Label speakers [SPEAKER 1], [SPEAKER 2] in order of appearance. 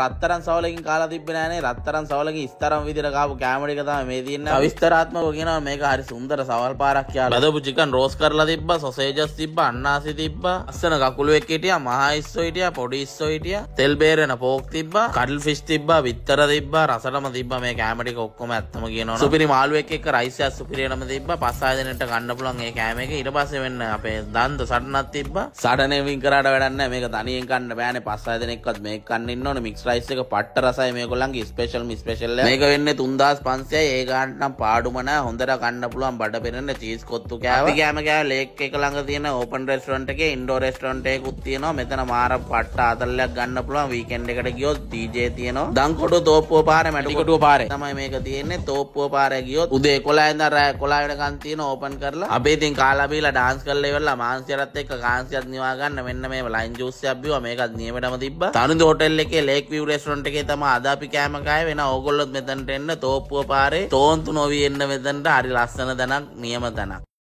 [SPEAKER 1] රත්තරන් සවලින් කාලා තිබෙනනේ රත්තරන් සවලගේ ස්තරම් විදිරකාපු කෑමටික තම මේ තින්න විස්තරාත්ම කියෙනවා මේක හරි සුන්දර සවල් පාරක්යා ලදපු චිකන් රෝස් කරලා තිබ සොසේජස් තිබ අන්නාසි තිබ අස්සන කකුළුවෙක් හිටිය මහයිස්සෝහිටිය පොඩිස්සෝහිටිය තෙල් බේරෙන පෝක් තිබ කඩල් ෆිස් තිබ විත්තර තිබ රසටම තිබ මේ කෑමටික ඔක්කොම ඇත්තම කියන සුපිරි මාළුවෙක් එක් රයිසය සුපිරියනම තිබ පස්සාදනට ගන්න පුලන් ඒ කෑමක ඉට පස වෙන්න අපේ දන්ද සටනත් තිබ සටනවින් කරට වැඩන්න මේක තනියෙන් කන්න බෑන පස්සාදනෙක්වත් මේ කන්නන්න ඕන මික් රයිස් එක පට්ට රසයි මේගොල්ලන්ගේ ස්පේෂල් මිස්පේෂල් මේක වෙන්නේ තුන්දස් පන්සය ඒ ගන්නම් පාඩුමන හොඳට කන්න පුළුවන් බඩ පෙරන්න චීස් කොත්තු කෑව කෑම කෑ ලේක් එක ළඟ තියෙන ඕපන් රෙස්ටරන්ට් එකේ ඉන්ඩෝ රෙස්ටරන්ට් එකකුත් තියෙනවා මෙතන මාර පට්ට අතල්ලයක් ගන්න පුළුවන් වීකෙන්ඩ් එකට ගියොත් ඩීජේ තියෙනවා දංකොට තෝප්පුව පාර මැටිකොටුව පාර තමයි මේක තියෙන්නේ තෝප්පුව පාර ගියොත් උදේ කොලායින්ද රෑ කොලායට කන්තියන ඕපන් කරලා අපේ ඉතින් කාලාබීලා ඩාන්ස් කරලා ඉවරලා මාංශයරත් එක්ක කාන්සියක් නිවා ගන්න මෙන්න මේ ලයින් ජූස් එකක් බිව්වා මේකත් නියමෙටම තිබ්බා තරුණ හෝටල් එකේ ලේක් ලේක්වව රෙස්ටරන්ට එකේ තම අදාපි කෑමකාය වෙන ඕගොල්ලොත් මෙතැන්ට එන්න තෝප්පුව පාරේ තෝන්තු නොවී එන්න මෙතැන්ට හරි ලස්සන දැනක් නියම තැනක්.